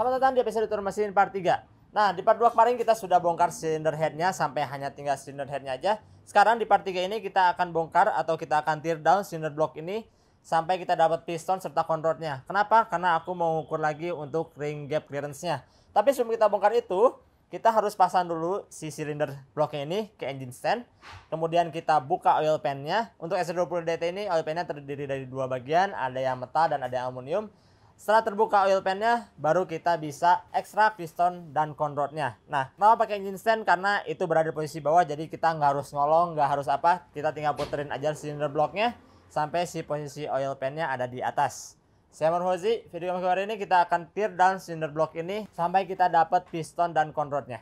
Selamat datang di episode Turun Mesin part 3. Nah, di part 2 kemarin kita sudah bongkar cylinder headnya sampai hanya tinggal cylinder headnya aja. Sekarang di part 3 ini kita akan bongkar atau kita akan tear down silinder block ini sampai kita dapat piston serta konrodnya. Kenapa? Karena aku mau ukur lagi untuk ring gap clearance-nya. Tapi sebelum kita bongkar itu, kita harus pasang dulu si silinder bloknya ini ke engine stand. Kemudian kita buka oil pan-nya. Untuk S20DT ini oil pan-nya terdiri dari dua bagian, ada yang metal dan ada yang aluminium. Setelah terbuka oil pan-nya, baru kita bisa ekstrak piston dan nya Nah, kenapa pakai engine stand? Karena itu berada di posisi bawah, jadi kita nggak harus ngolong, nggak harus apa. Kita tinggal puterin aja silinder nya sampai si posisi oil pan-nya ada di atas. Saya Amar video kami hari ini kita akan tear down silinder block ini sampai kita dapat piston dan nya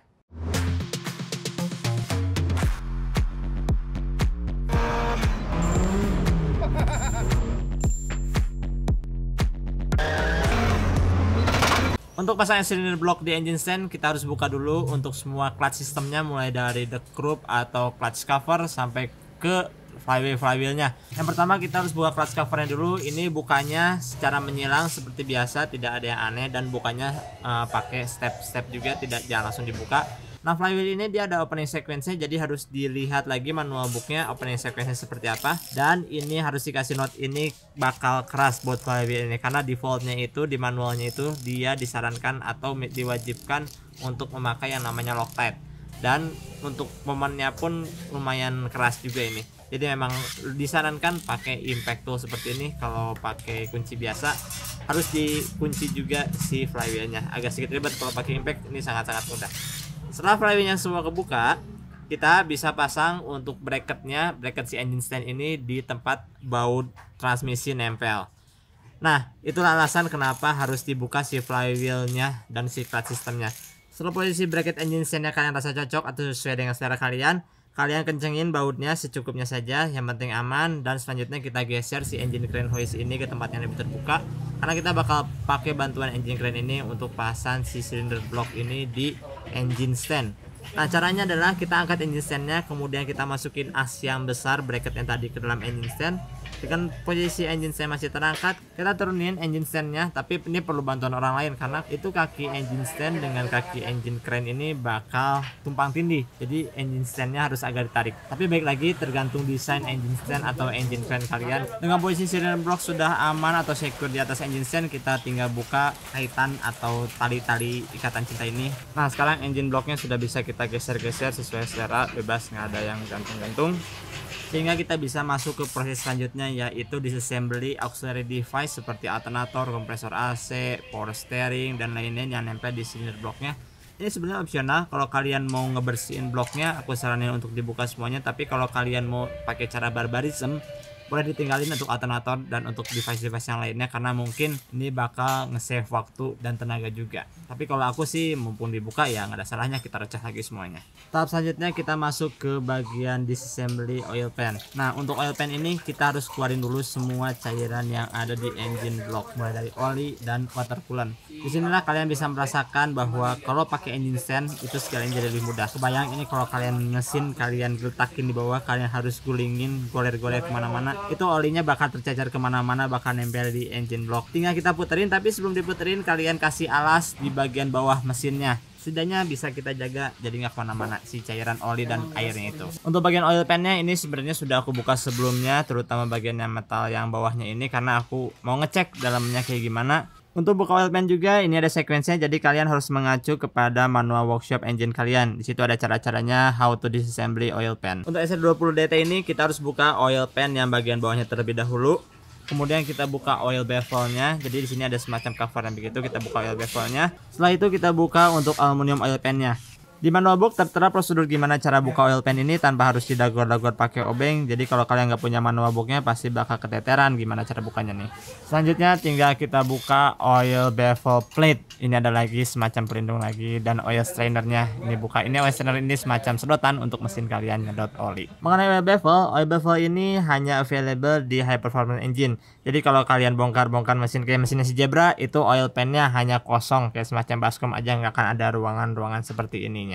Untuk pasang silinder block di engine stand, kita harus buka dulu untuk semua clutch sistemnya mulai dari the croup atau clutch cover sampai ke flywheel flywheelnya. Yang pertama kita harus buka clutch covernya dulu. Ini bukanya secara menyilang seperti biasa, tidak ada yang aneh dan bukanya uh, pakai step-step juga, tidak jangan langsung dibuka Nah flywheel ini dia ada opening sequence-nya jadi harus dilihat lagi manual booknya opening sequence-nya seperti apa dan ini harus dikasih note ini bakal keras buat flywheel ini karena defaultnya itu di manualnya itu dia disarankan atau diwajibkan untuk memakai yang namanya Loctite dan untuk momennya pun lumayan keras juga ini jadi memang disarankan pakai impact tool seperti ini kalau pakai kunci biasa harus dikunci juga si flywheelnya agak sedikit ribet kalau pakai impact ini sangat-sangat mudah setelah flywheelnya semua kebuka, kita bisa pasang untuk bracketnya, bracket si engine stand ini di tempat baut transmisi nempel. Nah, itulah alasan kenapa harus dibuka si flywheelnya dan si plat sistemnya. Setelah posisi bracket engine standnya kalian rasa cocok atau sesuai dengan selera kalian, kalian kencengin bautnya secukupnya saja, yang penting aman dan selanjutnya kita geser si engine crane hoist ini ke tempat yang lebih terbuka karena kita bakal pakai bantuan engine crane ini untuk pasang si silinder block ini di engine stand Nah caranya adalah kita angkat engine standnya kemudian kita masukin as yang besar bracket yang tadi ke dalam engine stand dengan ya posisi engine stand masih terangkat kita turunin engine standnya tapi ini perlu bantuan orang lain karena itu kaki engine stand dengan kaki engine crane ini bakal tumpang tindih jadi engine standnya harus agak ditarik tapi baik lagi tergantung desain engine stand atau engine crane kalian dengan posisi serial block sudah aman atau secure di atas engine stand kita tinggal buka kaitan atau tali-tali ikatan cinta ini nah sekarang engine blocknya sudah bisa kita geser-geser sesuai selera bebas nggak ada yang gantung-gantung sehingga kita bisa masuk ke proses selanjutnya yaitu disassembly auxiliary device seperti alternator, kompresor AC, power steering dan lainnya yang nempel di cylinder bloknya ini sebenarnya opsional kalau kalian mau ngebersihin bloknya aku saranin untuk dibuka semuanya tapi kalau kalian mau pakai cara barbarism boleh ditinggalin untuk alternator dan untuk device-device yang lainnya karena mungkin ini bakal nge-save waktu dan tenaga juga tapi kalau aku sih mumpung dibuka ya nggak ada salahnya kita recah lagi semuanya tahap selanjutnya kita masuk ke bagian disassembly oil pan nah untuk oil pan ini kita harus keluarin dulu semua cairan yang ada di engine block mulai dari oli dan water coolant disinilah kalian bisa merasakan bahwa kalau pakai engine stand itu sekalian jadi lebih mudah kebayang ini kalau kalian mesin kalian letakin di bawah kalian harus gulingin goler-goler kemana-mana itu olinya bakal tercecer kemana-mana bakal nempel di engine block tinggal kita puterin tapi sebelum diputerin kalian kasih alas di bagian bawah mesinnya setidaknya bisa kita jaga jadi nggak kemana-mana si cairan oli dan airnya itu untuk bagian oil pannya ini sebenarnya sudah aku buka sebelumnya terutama bagian yang metal yang bawahnya ini karena aku mau ngecek dalamnya kayak gimana untuk buka pan juga ini ada sekuensinya jadi kalian harus mengacu kepada manual workshop engine kalian. Di situ ada cara-caranya how to disassembly oil pan. Untuk SR20DT ini kita harus buka oil pan yang bagian bawahnya terlebih dahulu. Kemudian kita buka oil bevelnya. Jadi di sini ada semacam cover yang begitu kita buka oil bevelnya. Setelah itu kita buka untuk aluminium oil pan nya. Di manual book tertera prosedur gimana cara buka oil pan ini tanpa harus didagor-dagor pakai obeng. Jadi kalau kalian nggak punya manual booknya pasti bakal keteteran gimana cara bukanya nih. Selanjutnya tinggal kita buka oil bevel plate. Ini ada lagi semacam pelindung lagi dan oil strainernya ini buka. Ini oil strainer ini semacam sedotan untuk mesin kalian nyedot oli. Mengenai oil bevel, oil bevel ini hanya available di high performance engine. Jadi kalau kalian bongkar-bongkar mesin kayak mesinnya si jebra itu oil pan hanya kosong kayak semacam baskom aja nggak akan ada ruangan-ruangan seperti ini.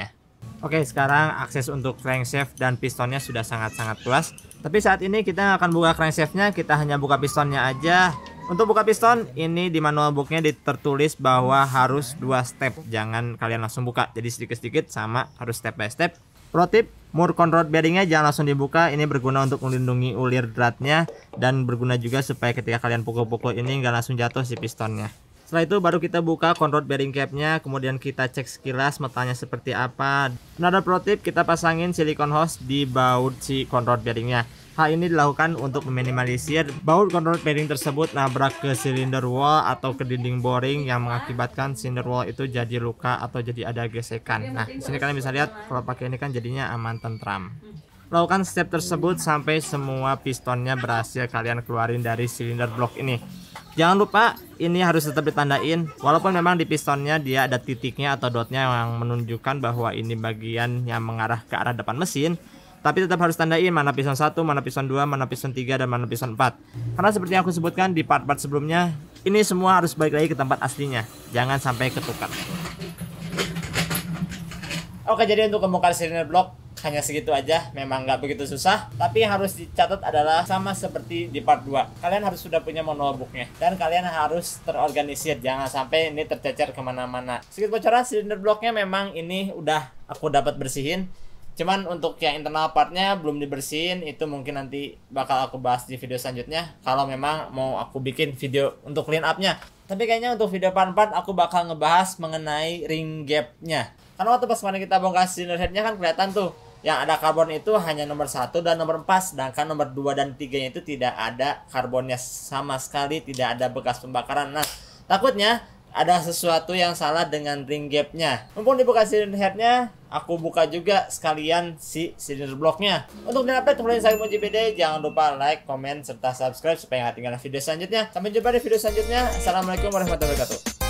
Oke, sekarang akses untuk crankshaft dan pistonnya sudah sangat-sangat luas. Tapi saat ini kita akan buka crankshaftnya, kita hanya buka pistonnya aja. Untuk buka piston, ini di manual booknya tertulis bahwa harus dua step, jangan kalian langsung buka. Jadi sedikit-sedikit sama, harus step by step. Pro tip, mur control bearingnya jangan langsung dibuka, ini berguna untuk melindungi ulir dratnya dan berguna juga supaya ketika kalian pukul-pukul ini nggak langsung jatuh si pistonnya. Setelah itu baru kita buka conrod bearing capnya, kemudian kita cek sekilas metanya seperti apa. Nada pro tip, kita pasangin silikon hose di baut si conrod bearingnya. Hal ini dilakukan untuk meminimalisir baut conrod bearing tersebut nabrak ke silinder wall atau ke dinding boring yang mengakibatkan silinder wall itu jadi luka atau jadi ada gesekan. Nah, di sini kalian bisa lihat kalau pakai ini kan jadinya aman tentram lakukan step tersebut sampai semua pistonnya berhasil kalian keluarin dari silinder blok ini Jangan lupa ini harus tetap ditandain walaupun memang di pistonnya dia ada titiknya atau dotnya yang menunjukkan bahwa ini bagian yang mengarah ke arah depan mesin tapi tetap harus tandain mana piston 1, mana piston 2, mana piston 3, dan mana piston 4 karena seperti yang aku sebutkan di part-part sebelumnya ini semua harus balik lagi ke tempat aslinya jangan sampai ketukar oke jadi untuk kemukaan silinder block hanya segitu aja memang nggak begitu susah tapi yang harus dicatat adalah sama seperti di part 2 kalian harus sudah punya manual dan kalian harus terorganisir jangan sampai ini tercecer kemana-mana sedikit bocoran silinder bloknya memang ini udah aku dapat bersihin cuman untuk yang internal partnya belum dibersihin itu mungkin nanti bakal aku bahas di video selanjutnya kalau memang mau aku bikin video untuk clean upnya tapi kayaknya untuk video part-part aku bakal ngebahas mengenai ring gapnya karena waktu pas kemarin kita bongkar cylinder headnya kan kelihatan tuh yang ada karbon itu hanya nomor satu dan nomor empat sedangkan nomor dua dan tiganya itu tidak ada karbonnya sama sekali tidak ada bekas pembakaran nah takutnya ada sesuatu yang salah dengan ring gapnya mumpung dibuka cylinder headnya aku buka juga sekalian si cylinder blocknya untuk dan update kembali saya Muji PD jangan lupa like, comment, serta subscribe supaya nggak ketinggalan video selanjutnya sampai jumpa di video selanjutnya assalamualaikum warahmatullahi wabarakatuh